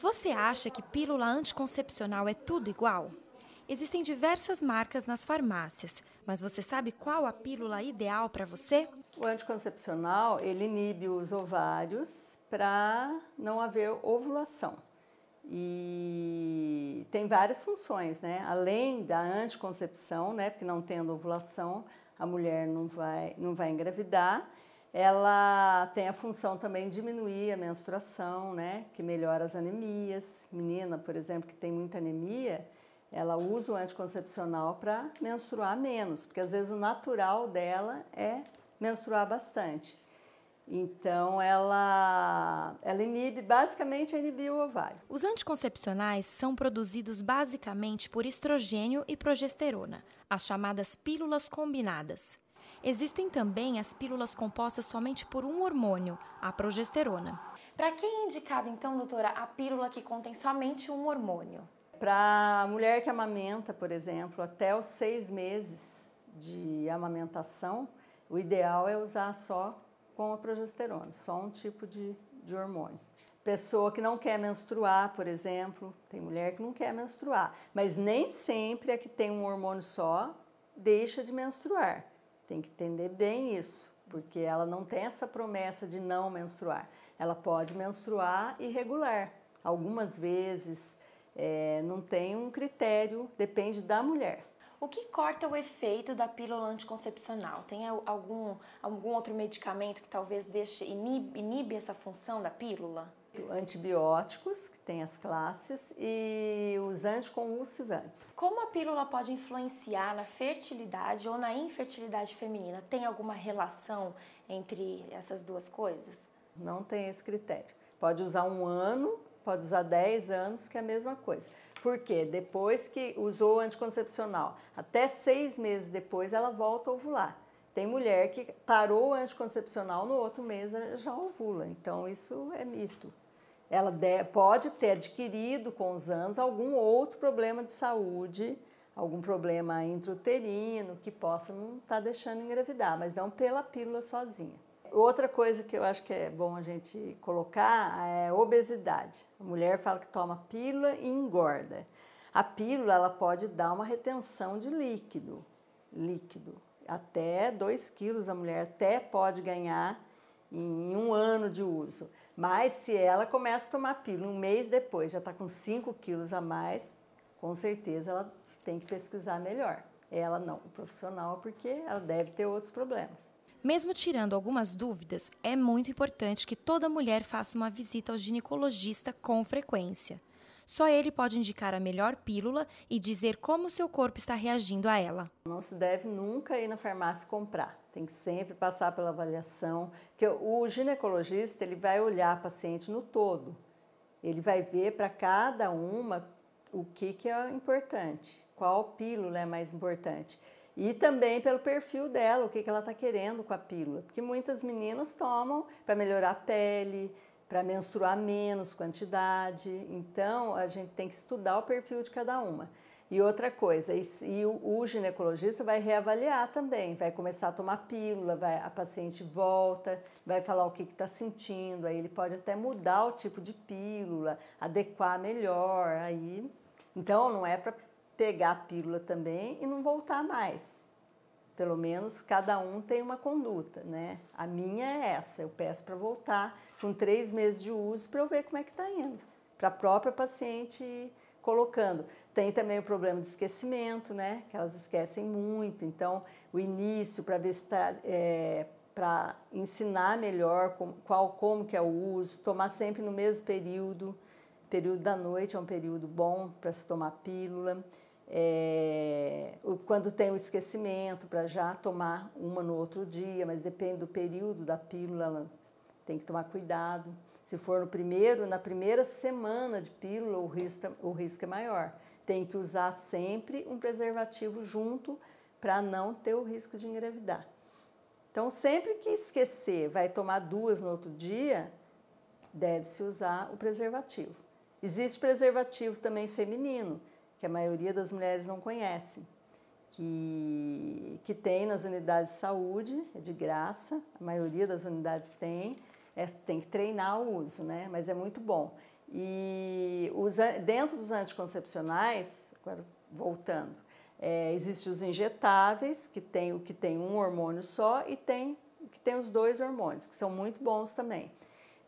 Você acha que pílula anticoncepcional é tudo igual? Existem diversas marcas nas farmácias, mas você sabe qual a pílula ideal para você? O anticoncepcional, ele inibe os ovários para não haver ovulação. E tem várias funções, né? Além da anticoncepção, né, porque não tendo ovulação, a mulher não vai não vai engravidar ela tem a função também de diminuir a menstruação, né? Que melhora as anemias. Menina, por exemplo, que tem muita anemia, ela usa o anticoncepcional para menstruar menos, porque às vezes o natural dela é menstruar bastante. Então ela, ela inibe, basicamente inibe o ovário. Os anticoncepcionais são produzidos basicamente por estrogênio e progesterona, as chamadas pílulas combinadas. Existem também as pílulas compostas somente por um hormônio, a progesterona. Para quem é indicado, então, doutora, a pílula que contém somente um hormônio? Para a mulher que amamenta, por exemplo, até os seis meses de amamentação, o ideal é usar só com a progesterona, só um tipo de, de hormônio. Pessoa que não quer menstruar, por exemplo, tem mulher que não quer menstruar, mas nem sempre a que tem um hormônio só deixa de menstruar. Tem que entender bem isso, porque ela não tem essa promessa de não menstruar. Ela pode menstruar irregular, algumas vezes, é, não tem um critério, depende da mulher. O que corta o efeito da pílula anticoncepcional? Tem algum, algum outro medicamento que talvez deixe inibe, inibe essa função da pílula? Antibióticos, que tem as classes, e os anticonvulsivantes. Como a pílula pode influenciar na fertilidade ou na infertilidade feminina? Tem alguma relação entre essas duas coisas? Não tem esse critério. Pode usar um ano, pode usar 10 anos, que é a mesma coisa. Porque depois que usou o anticoncepcional, até seis meses depois ela volta a ovular. Tem mulher que parou o anticoncepcional no outro mês já ovula. Então isso é mito. Ela pode ter adquirido com os anos algum outro problema de saúde, algum problema intrauterino que possa não estar tá deixando engravidar, mas não pela pílula sozinha. Outra coisa que eu acho que é bom a gente colocar é obesidade. A mulher fala que toma pílula e engorda. A pílula ela pode dar uma retenção de líquido, líquido. Até 2 quilos a mulher até pode ganhar em um ano de uso. Mas se ela começa a tomar pílula um mês depois, já está com 5 quilos a mais, com certeza ela tem que pesquisar melhor. Ela não, o profissional, porque ela deve ter outros problemas. Mesmo tirando algumas dúvidas, é muito importante que toda mulher faça uma visita ao ginecologista com frequência. Só ele pode indicar a melhor pílula e dizer como seu corpo está reagindo a ela. Não se deve nunca ir na farmácia comprar. Tem que sempre passar pela avaliação, que o ginecologista ele vai olhar a paciente no todo. Ele vai ver para cada uma o que, que é importante, qual pílula é mais importante. E também pelo perfil dela, o que, que ela está querendo com a pílula. Porque muitas meninas tomam para melhorar a pele, para menstruar menos quantidade. Então, a gente tem que estudar o perfil de cada uma. E outra coisa, e, e o, o, ginecologista vai reavaliar também, vai começar a tomar pílula, vai, a paciente volta, vai falar o que está sentindo, aí ele pode até mudar o tipo de pílula, adequar melhor, aí... Então, não é para pegar a pílula também e não voltar mais. Pelo menos cada um tem uma conduta, né? A minha é essa, eu peço para voltar com três meses de uso para eu ver como é que está indo, para a própria paciente ir colocando. Tem também o problema de esquecimento, né? Que elas esquecem muito, então o início para ver se está é, para ensinar melhor como, qual como que é o uso, tomar sempre no mesmo período. período da noite é um período bom para se tomar pílula. É, quando tem o esquecimento, para já tomar uma no outro dia, mas depende do período da pílula, ela tem que tomar cuidado. Se for no primeiro, na primeira semana de pílula, o risco, é, o risco é maior. Tem que usar sempre um preservativo junto para não ter o risco de engravidar. Então, sempre que esquecer, vai tomar duas no outro dia, deve-se usar o preservativo. Existe preservativo também feminino que a maioria das mulheres não conhece, que, que tem nas unidades de saúde, é de graça, a maioria das unidades tem, é, tem que treinar o uso, né? mas é muito bom. E os, dentro dos anticoncepcionais, agora voltando, é, existem os injetáveis, que tem o que tem um hormônio só, e tem o que tem os dois hormônios, que são muito bons também.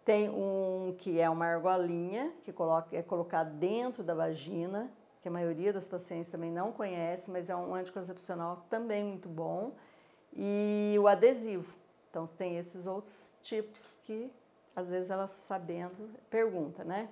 Tem um que é uma argolinha, que coloca, é colocado dentro da vagina, que a maioria das pacientes também não conhece, mas é um anticoncepcional também muito bom, e o adesivo. Então tem esses outros tipos que às vezes elas sabendo pergunta, né?